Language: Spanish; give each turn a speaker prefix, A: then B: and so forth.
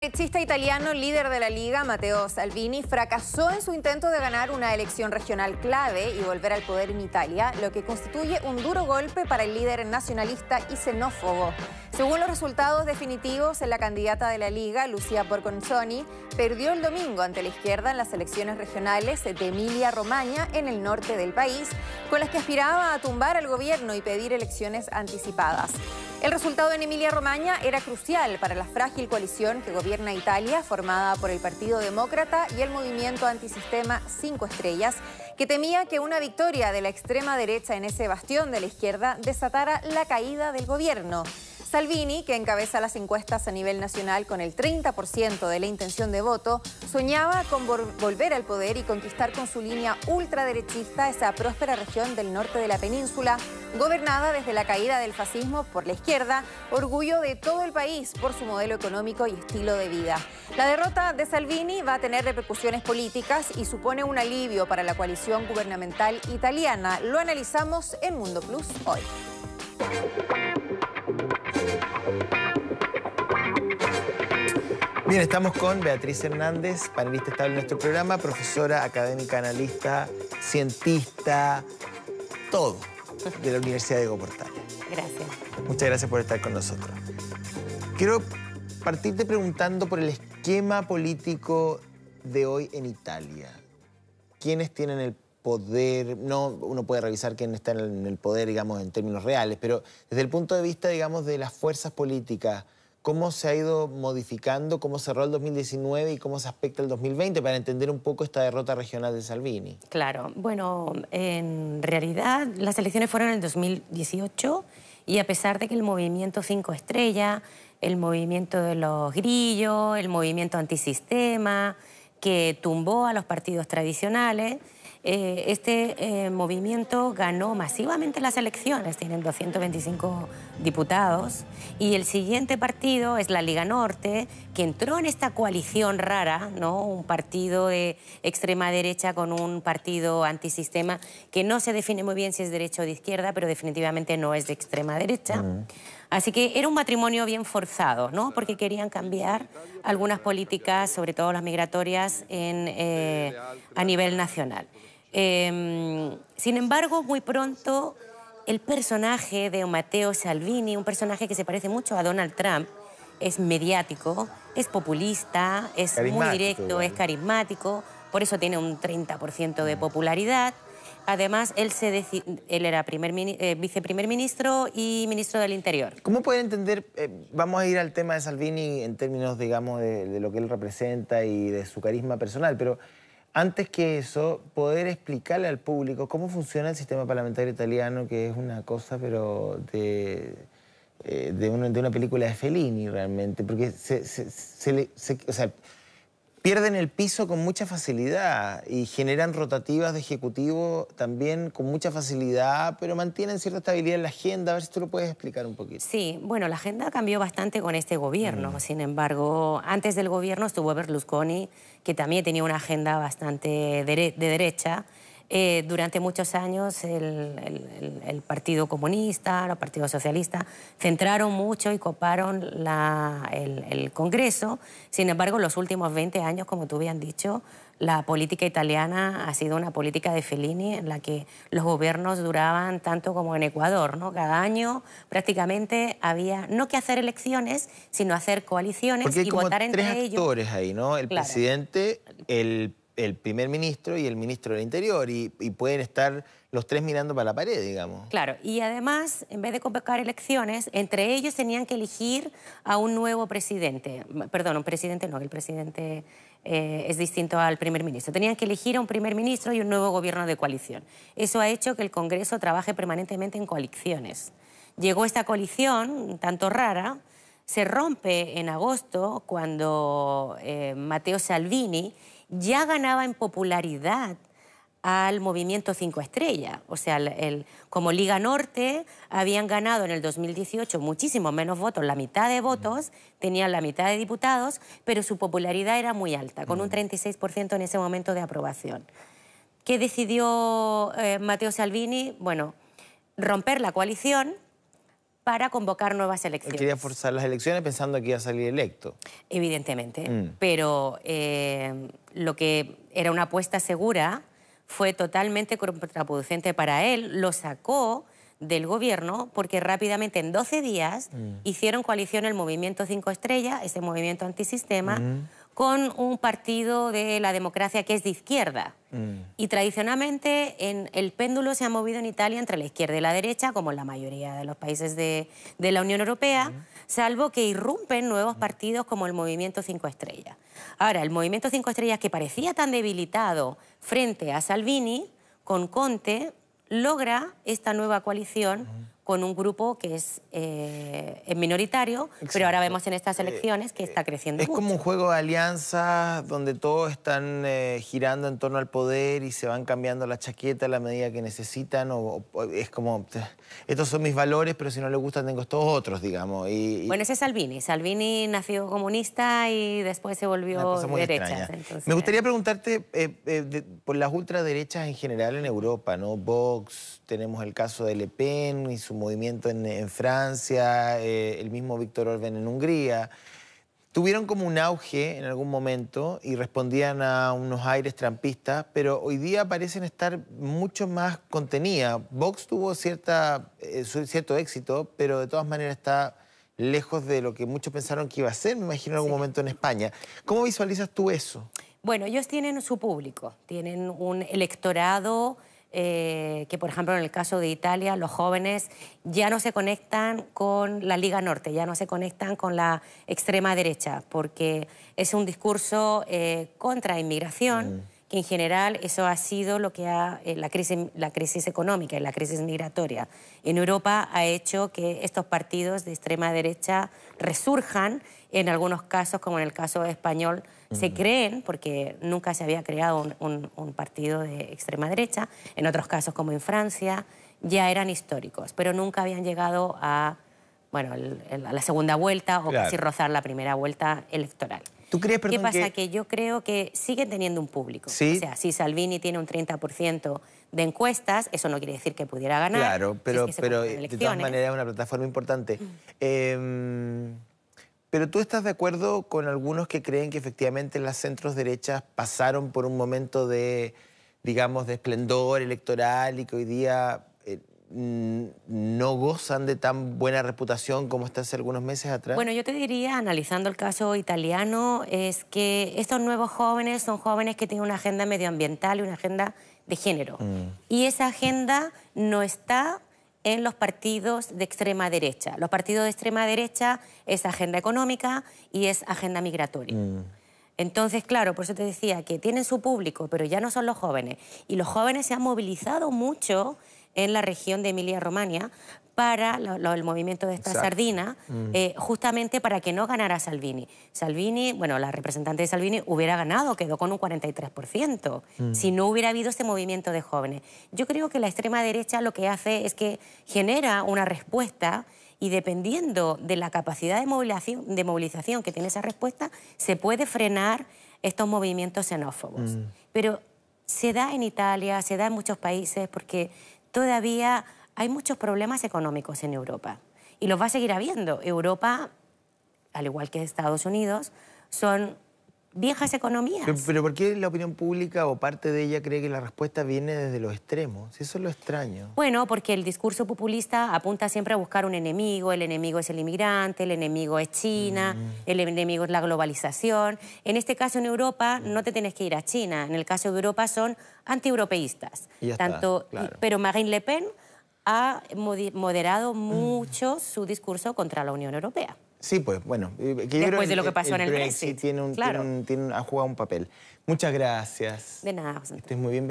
A: El Exista italiano, líder de la liga, Matteo Salvini, fracasó en su intento de ganar una elección regional clave y volver al poder en Italia, lo que constituye un duro golpe para el líder nacionalista y xenófobo. Según los resultados definitivos, la candidata de la Liga, Lucía Porconzoni, perdió el domingo ante la izquierda en las elecciones regionales de Emilia-Romaña, en el norte del país, con las que aspiraba a tumbar al gobierno y pedir elecciones anticipadas. El resultado en Emilia-Romaña era crucial para la frágil coalición que gobierna Italia, formada por el Partido Demócrata y el movimiento antisistema Cinco Estrellas, que temía que una victoria de la extrema derecha en ese bastión de la izquierda desatara la caída del gobierno. Salvini, que encabeza las encuestas a nivel nacional con el 30% de la intención de voto, soñaba con volver al poder y conquistar con su línea ultraderechista esa próspera región del norte de la península, gobernada desde la caída del fascismo por la izquierda, orgullo de todo el país por su modelo económico y estilo de vida. La derrota de Salvini va a tener repercusiones políticas y supone un alivio para la coalición gubernamental italiana. Lo analizamos en Mundo Plus hoy.
B: Bien, estamos con Beatriz Hernández, panelista estable en nuestro programa, profesora, académica, analista, cientista, todo de la Universidad Diego Portales. Gracias. Muchas gracias por estar con nosotros. Quiero partirte preguntando por el esquema político de hoy en Italia. ¿Quiénes tienen el poder? No, uno puede revisar quién está en el poder, digamos, en términos reales, pero desde el punto de vista, digamos, de las fuerzas políticas, cómo se ha ido modificando, cómo cerró el 2019 y cómo se aspecta el 2020 para entender un poco esta derrota regional de Salvini.
C: Claro, bueno, en realidad las elecciones fueron en 2018 y a pesar de que el movimiento Cinco Estrellas, el movimiento de los grillos, el movimiento antisistema, que tumbó a los partidos tradicionales, eh, este eh, movimiento ganó masivamente las elecciones, tienen 225 diputados, y el siguiente partido es la Liga Norte, que entró en esta coalición rara, ¿no? un partido de extrema derecha con un partido antisistema, que no se define muy bien si es derecho o de izquierda, pero definitivamente no es de extrema derecha. Así que era un matrimonio bien forzado, ¿no? Porque querían cambiar algunas políticas, sobre todo las migratorias, eh, a nivel nacional. Em, sin embargo, muy pronto el personaje de Matteo Salvini, un personaje que se parece mucho a Donald Trump, es mediático, es populista, es muy directo, es carismático, por eso tiene un 30% de mm. popularidad. Además, él, era primer eh, viceprimer ministro y ministro del Interior.
B: ¿Cómo puede entender, eh, vamos a ir al tema de Salvini en términos, digamos, de, lo que él representa y de su carisma personal, pero antes que eso, poder explicarle al público cómo funciona el sistema parlamentario italiano, que es una cosa, pero de, eh, de, una, de una película de Fellini realmente, porque se, se, le, pierden el piso con mucha facilidad y generan rotativas de ejecutivo también con mucha facilidad, pero mantienen cierta estabilidad en la agenda. A ver si tú lo puedes explicar un poquito.
C: Sí, bueno, la agenda cambió bastante con este gobierno. Mm. Sin embargo, antes del gobierno estuvo Berlusconi, que también tenía una agenda bastante de derecha eh, durante muchos años el, Partido Comunista, el Partido Socialista, centraron mucho y coparon el, Congreso. Sin embargo, los últimos 20 años, como tú bien dicho, la política italiana ha sido una política de Fellini en la que los gobiernos duraban tanto como en Ecuador. ¿no? Cada año prácticamente había no que hacer elecciones, sino hacer coaliciones Porque hay y como votar entre actores
B: ellos. ahí, ¿no? El presidente, el el primer ministro y el ministro del Interior y, pueden estar los tres mirando para la pared, digamos.
C: Claro, y además, en vez de convocar elecciones, entre ellos tenían que elegir a un nuevo presidente. Perdón, un presidente no, el presidente eh, es distinto al primer ministro. Tenían que elegir a un primer ministro y un nuevo gobierno de coalición. Eso ha hecho que el Congreso trabaje permanentemente en coaliciones. Llegó esta coalición, tanto rara, se rompe en agosto cuando eh, Matteo Salvini ya ganaba en popularidad al movimiento Cinco Estrellas. O sea, como Liga Norte habían ganado en el 2018 muchísimos menos votos, la mitad de votos, tenían la mitad de diputados, pero su popularidad era muy alta, con un 36% mm. en ese momento de aprobación. ¿Qué decidió Mateo eh, Matteo Salvini? Bueno, romper la coalición para convocar nuevas elecciones. Quería
B: forzar las elecciones pensando que iba a salir electo.
C: Evidentemente, mm. pero eh, lo que era una apuesta segura fue totalmente contraproducente para él, lo sacó del gobierno porque rápidamente en 12 días mm. hicieron coalición el movimiento Cinco Estrellas, ese movimiento antisistema, mm con un partido de la democracia que es de izquierda. Mm. Y tradicionalmente el péndulo se ha movido en Italia entre la izquierda y la derecha, como en la mayoría de los países de, la Unión Europea, salvo que irrumpen nuevos partidos como el Movimiento Cinco Estrellas. Ahora, el Movimiento Cinco Estrellas, que parecía tan debilitado frente a Salvini, con Conte, logra esta nueva coalición con un grupo que es eh, minoritario, pero ahora vemos en estas eh, elecciones que está eh, creciendo. Es
B: como un juego de alianzas donde todos están girando en torno al poder y se van cambiando la chaqueta a la medida que necesitan. O, es como, estos son mis valores, pero si no les gustan tengo estos otros, digamos.
C: Bueno, ese es Salvini. Salvini nació comunista y después se volvió derecha. Me
B: gustaría preguntarte por las ultraderechas en general en Europa, ¿no? Vox, tenemos el caso de Le Pen y su movimiento en, Francia, eh, el mismo Víctor Orbán en Hungría, tuvieron como un auge en algún momento y respondían a unos aires trampistas, pero hoy día parecen estar mucho más contenidas. Vox tuvo cierta, eh, cierto éxito, pero de todas maneras está lejos de lo que muchos pensaron que iba a ser, me imagino, en algún momento en España. ¿Cómo visualizas tú eso?
C: Bueno, ellos tienen su público, tienen un electorado eh, que por ejemplo en el caso de Italia los jóvenes ya no se conectan con la Liga Norte, ya no se conectan con la extrema derecha, porque es un discurso eh, contra inmigración. Mm que en general eso ha sido lo que ha, eh, la, crisis, la crisis económica y la crisis migratoria en Europa ha hecho que estos partidos de extrema derecha resurjan, en algunos casos, como en el caso español, se creen, porque nunca se había creado un, partido de extrema derecha, en otros casos, como en Francia, ya eran históricos, pero nunca habían llegado a bueno, la segunda vuelta o casi rozar la primera vuelta electoral crees, perdón, ¿Qué pasa? Que... yo creo que sigue teniendo un público. O sea, si Salvini tiene un 30% de encuestas, eso no quiere decir que pudiera ganar. Claro, pero, pero eh, de todas maneras
B: es una plataforma importante. Mm. Em, pero tú estás de acuerdo con algunos que creen que efectivamente las centros derechas pasaron por un momento de, digamos, de esplendor electoral y que hoy día Mm, no gozan de tan buena reputación como está hace algunos meses atrás? Bueno,
C: yo te diría, analizando el caso italiano, es que estos nuevos jóvenes son jóvenes que tienen una agenda medioambiental y una agenda de género. Mm. Y esa agenda no está en los partidos de extrema derecha. Los partidos de extrema derecha es agenda económica y es agenda migratoria. Mm. Entonces, claro, por eso te decía que tienen su público, pero ya no son los jóvenes. Y los jóvenes se han movilizado mucho en la región de Emilia-Romagna para el movimiento de esta sardina, mm. eh, justamente para que no ganara Salvini. Salvini, bueno, la representante de Salvini hubiera ganado, quedó con un 43%, mm. si no hubiera habido este movimiento de jóvenes. Yo creo que la extrema derecha lo que hace es que genera una respuesta y dependiendo de la capacidad de movilización, que tiene esa respuesta, se puede frenar estos movimientos xenófobos. Mm. Pero se da en Italia, se da en muchos países, porque todavía hay muchos problemas económicos en Europa y los va a seguir habiendo. Europa, al igual que Estados Unidos, son viejas economías.
B: Pero, ¿por qué la opinión pública o parte de ella cree que la respuesta viene desde los extremos? Eso es lo extraño.
C: Bueno, porque el discurso populista apunta siempre a buscar un enemigo. El enemigo es el inmigrante, el enemigo es China, mm. el enemigo es la globalización. En este caso en Europa no te tienes que ir a China. En el caso de Europa son antieuropeístas. Tanto, pero Marine Le Pen ha moderado mucho su discurso contra la Unión Europea.
B: Sí, pues, bueno. Eh, Después de lo que pasó el en el Brexit. Brexit tiene un, claro. tiene ha jugado un papel. Muchas gracias. De nada, José. Estés muy bien,